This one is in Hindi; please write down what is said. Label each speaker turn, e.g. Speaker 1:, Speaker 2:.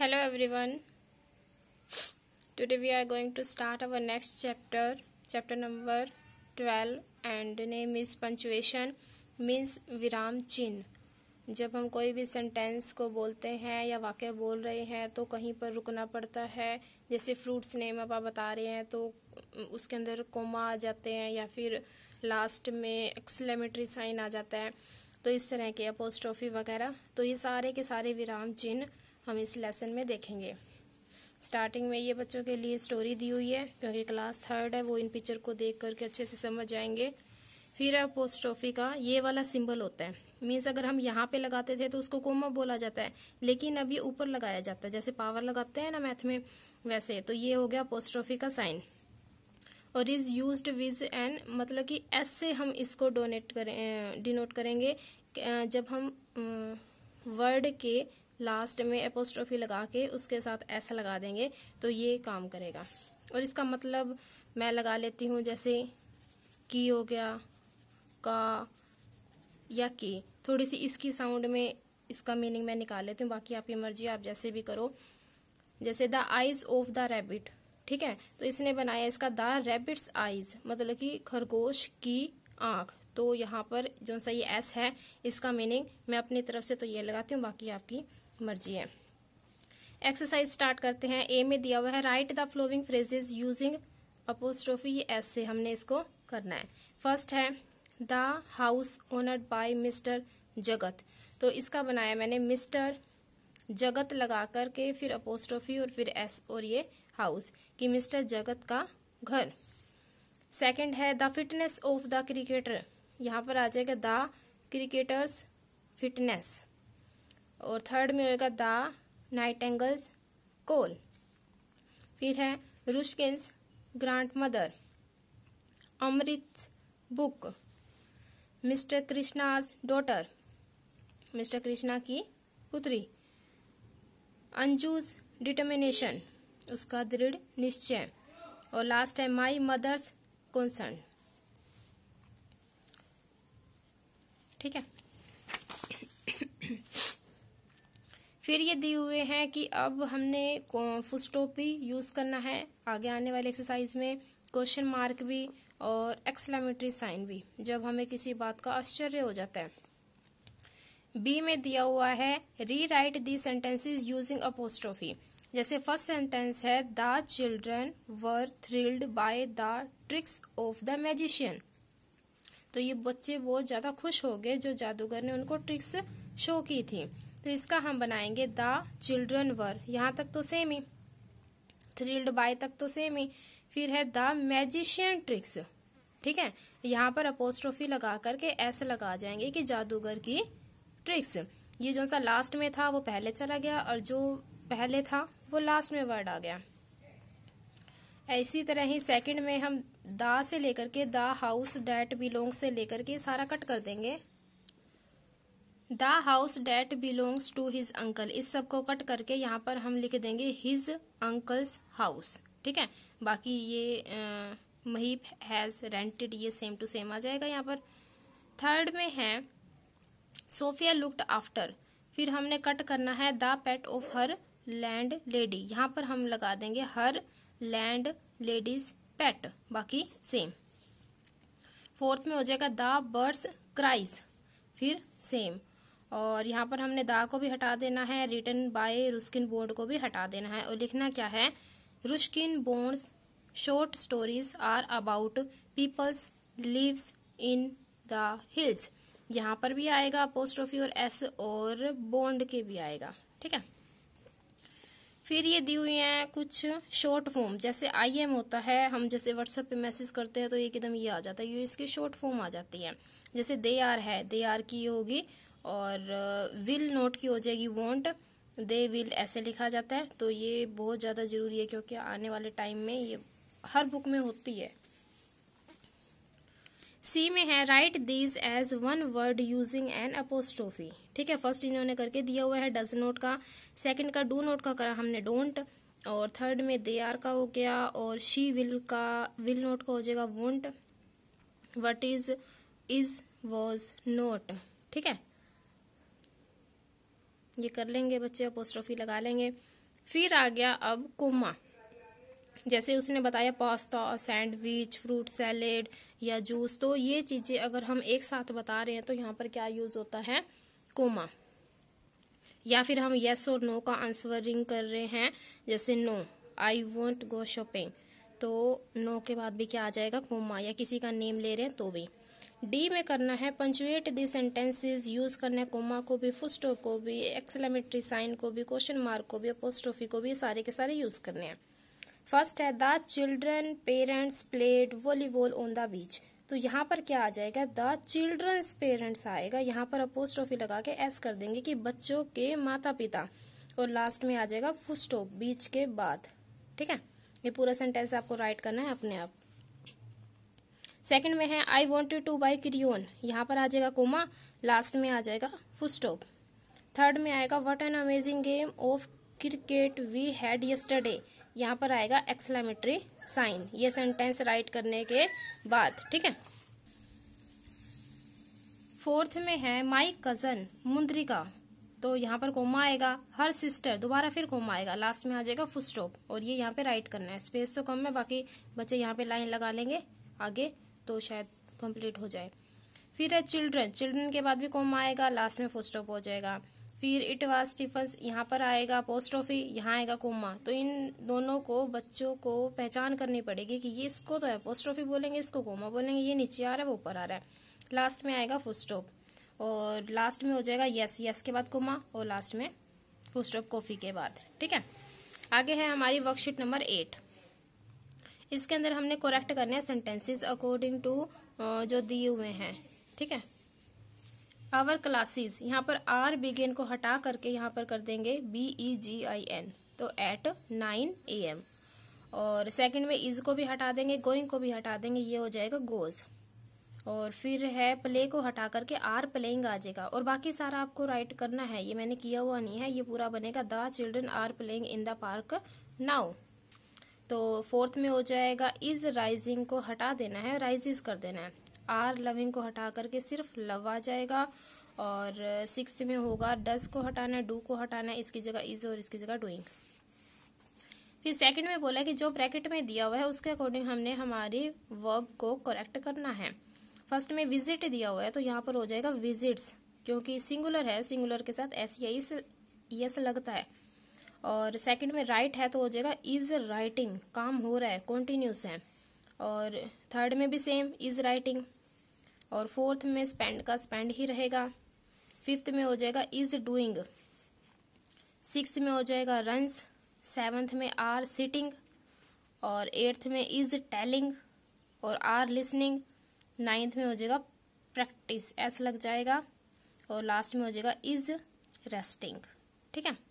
Speaker 1: hello everyone today we are going to start our next chapter chapter number 12 and name is punctuation means विराम चिन्ह जब हम कोई भी सेंटेंस को बोलते हैं या वाक्य बोल रहे हैं तो कहीं पर रुकना पड़ता है जैसे फ्रूट्स नेम आप बता रहे हैं तो उसके अंदर कोमा आ जाते हैं या फिर लास्ट में एक्सलेमेटरी साइन आ जाता है तो इस तरह के अपोस्ट्रोफी वगैरह तो ये सारे के सारे विराम चिन्ह हम इस लेसन में देखेंगे स्टार्टिंग में ये बच्चों के लिए स्टोरी दी हुई है क्योंकि क्लास थर्ड है वो इन पिक्चर को देख करके अच्छे से समझ जाएंगे फिर अपोस्ट्रोफी का ये वाला सिंबल होता है मीन्स अगर हम यहाँ पे लगाते थे तो उसको कोमा बोला जाता है लेकिन अब ये ऊपर लगाया जाता है जैसे पावर लगाते हैं ना मैथ में वैसे तो ये हो गया अपोस्ट्रोफी का साइन और इज यूज विज एन मतलब कि एस से हम इसको डोनेट करें डिनोट करेंगे जब हम वर्ड के लास्ट में एपोस्ट्रोफी लगा के उसके साथ ऐसा लगा देंगे तो ये काम करेगा और इसका मतलब मैं लगा लेती हूँ जैसे की हो गया का या की थोड़ी सी इसकी साउंड में इसका मीनिंग मैं निकाल लेती हूँ बाकी आपकी मर्जी आप जैसे भी करो जैसे the eyes of the rabbit ठीक है तो इसने बनाया इसका द रैबिट्स आइज मतलब कि खरगोश की आंख तो यहाँ पर जो सा ये एस है इसका मीनिंग मैं अपनी तरफ से तो ये लगाती हूँ बाकी आपकी मर्जी है एक्सरसाइज स्टार्ट करते हैं ए में दिया हुआ है write the following phrases using apostrophe S से हमने इसको करना है फर्स्ट है the house owned by mister Jagat तो इसका बनाया मैंने मिस्टर जगत लगा करके फिर अपोस्ट्रोफी और फिर एस और ये हाउस कि मिस्टर जगत का घर सेकंड है the fitness of the cricketer यहाँ पर आ जाएगा द क्रिकेटर्स फिटनेस और थर्ड में होएगा द नाइट एंगल्स कोल फिर है Ruskin's grandmother Amrit book mister Krishna's daughter mister Krishna की पुत्री अंजूस डिटर्मिनेशन उसका दृढ़ निश्चय और लास्ट है माई मदर्स कंसर्न ठीक है फिर ये दिए हुए हैं कि अब हमने फुल भी यूज़ करना है आगे आने वाले एक्सरसाइज में क्वेश्चन मार्क भी और एक्सलामेटरी साइन भी जब हमें किसी बात का आश्चर्य हो जाता है बी में दिया हुआ है rewrite the sentences using apostrophe जैसे फर्स्ट सेंटेंस है the children were thrilled by the tricks of the magician तो ये बच्चे बहुत ज्यादा खुश हो गए जो जादूगर ने उनको ट्रिक्स शो की थी तो इसका हम बनाएंगे द चिल्ड्रन वर यहाँ तक तो सेम ही थ्रिल्ड बाय तक तो सेम ही फिर है द मैजिशियन ट्रिक्स ठीक है यहाँ पर अपोस्ट्रोफी लगा करके ऐसे लगा जाएंगे कि जादूगर की ट्रिक्स ये जो सा लास्ट में था वो पहले चला गया और जो पहले था वो लास्ट में वर्ड आ गया इसी तरह ही सेकंड में हम दा से लेकर के दा हाउस डेट बिलोंग से लेकर के सारा कट कर देंगे the house that belongs to his uncle इस सब को कट करके यहाँ पर हम लिख देंगे हिज अंकल्स हाउस ठीक है बाकी ये महीप हैज रेंटेड ये सेम टू सेम आ जाएगा यहाँ पर थर्ड में है सोफिया लुक्ड आफ्टर फिर हमने कट करना है the pet of her landlady यहाँ पर हम लगा देंगे हर लैंड लेडीज पेट बाकी सेम फोर्थ में हो जाएगा द बर्ड्स क्राइस फिर सेम और यहाँ पर हमने दा को भी हटा देना है रिटर्न बाय रुस्किन बोर्ड को भी हटा देना है और लिखना क्या है Ruskin Bond's short stories are about peoples lives in the hills यहाँ पर भी आएगा पोस्ट ऑफ और एस और बोन्ड के भी आएगा ठीक है फिर ये दी हुई है कुछ शॉर्ट फॉर्म जैसे आई एम होता है हम जैसे व्हाट्सएप पे मैसेज करते हैं तो एकदम ये आ जाता है ये इसकी शॉर्ट फॉर्म आ जाती है जैसे दे आर है दे आर की होगी और विल नोट की हो जाएगी वॉन्ट दे विल ऐसे लिखा जाता है तो ये बहुत ज़्यादा ज़रूरी है क्योंकि आने वाले टाइम में ये हर बुक में होती है सी में है write these as one word using an apostrophe ठीक है फर्स्ट इन्होंने करके दिया हुआ है डज नोट का सेकंड का डू नोट का करा हमने डोंट और थर्ड में दे आर का हो गया और शी विल का विल नोट का हो जाएगा won't what is is was not ठीक है ये कर लेंगे बच्चे अपोस्ट्रोफी लगा लेंगे फिर आ गया अब कोमा जैसे उसने बताया पास्ता सैंडविच फ्रूट सैलेड या जूस तो ये चीज़ें अगर हम एक साथ बता रहे हैं तो यहाँ पर क्या यूज़ होता है कोमा या फिर हम येस और नो का आंसरिंग कर रहे हैं जैसे no I want go shopping तो नो के बाद भी क्या आ जाएगा कोमा या किसी का नेम ले रहे हैं तो भी डी में करना है पंचुएट दी सेंटेंसेस यूज करना है कोमा को भी फुस्टो को भी एक्सलेमेट्री साइन को भी क्वेश्चन मार्क को भी अपोस्ट्रोफी को भी सारे के सारे यूज करने हैं फर्स्ट है the children parents played volleyball on the beach तो यहाँ पर क्या आ जाएगा द चिल्ड्रंस पेरेंट्स आएगा यहाँ पर अपोस्ट्रोफी लगा के एस कर देंगे कि बच्चों के माता पिता और लास्ट में आ जाएगा फुस्टो बीच के बाद ठीक है ये पूरा सेंटेंस आपको राइट करना है अपने आप सेकंड में है I wanted to buy crayon यहाँ पर आ जाएगा कोमा लास्ट में आ जाएगा फुस्टॉप थर्ड में आएगा what an amazing game of cricket we had yesterday यहाँ पर आएगा एक्सलामेटरी साइन ये सेंटेंस राइट करने के बाद ठीक है फोर्थ में है माई कजन मुन्द्रिका तो यहाँ पर कोमा आएगा हर सिस्टर दोबारा फिर कोमा आएगा लास्ट में आ जाएगा फुस्टॉप और ये यहाँ पे राइट करना है स्पेस तो कम है बाकी बच्चे यहाँ पे लाइन लगा लेंगे आगे तो शायद कंप्लीट हो जाए फिर है चिल्ड्रन चिल्ड्रन के बाद भी कोमा आएगा लास्ट में फोस्टॉप हो जाएगा फिर इट वाज टिफन्स यहाँ पर आएगा पोस्ट ऑफिस यहाँ आएगा कोमा तो इन दोनों को बच्चों को पहचान करनी पड़ेगी कि ये इसको तो है पोस्ट ऑफिस बोलेंगे इसको कोमा बोलेंगे ये नीचे आ रहा है वो ऊपर आ रहा है लास्ट में आएगा फुल स्टॉप और लास्ट में हो जाएगा यस यस के बाद कोमा और लास्ट में फुल स्टॉप कॉफी के बाद ठीक है आगे है हमारी वर्कशीट नंबर एट इसके अंदर हमने कोरेक्ट करने हैं सेंटेंसेस अकॉर्डिंग टू जो दिए हुए हैं ठीक है आवर क्लासेस यहाँ पर आर बिगेन को हटा करके यहाँ पर कर देंगे B E G I N तो एट नाइन ए एम और सेकंड में इज को भी हटा देंगे गोइंग को भी हटा देंगे ये हो जाएगा गोज और फिर है प्ले को हटा करके आर प्लेइंग आ जाएगा और बाकी सारा आपको राइट करना है ये मैंने किया हुआ नहीं है ये पूरा बनेगा the children are playing in the park now तो फोर्थ में हो जाएगा इज राइजिंग को हटा देना है राइज कर देना है आर लविंग को हटा करके सिर्फ लव आ जाएगा और सिक्स में होगा डस को हटाना है डू को हटाना है इसकी जगह इज और इसकी जगह डूइंग फिर सेकंड में बोला कि जो ब्रैकेट में दिया हुआ है उसके अकॉर्डिंग हमने हमारी वर्ब को करेक्ट करना है फर्स्ट में विजिट दिया हुआ है तो यहाँ पर हो जाएगा विजिट्स क्योंकि सिंगुलर है सिंगुलर के साथ एस या इस यस लगता है और सेकंड में राइट है तो हो जाएगा इज राइटिंग काम हो रहा है कॉन्टिन्यूस है और थर्ड में भी सेम इज राइटिंग और फोर्थ में स्पेंड का स्पेंड ही रहेगा फिफ्थ में हो जाएगा इज डूइंग सिक्स में हो जाएगा रंस सेवन्थ में आर सिटिंग और एट्थ में इज टेलिंग और आर लिसनिंग नाइन्थ में हो जाएगा प्रैक्टिस ऐसा लग जाएगा और लास्ट में हो जाएगा इज रेस्टिंग ठीक है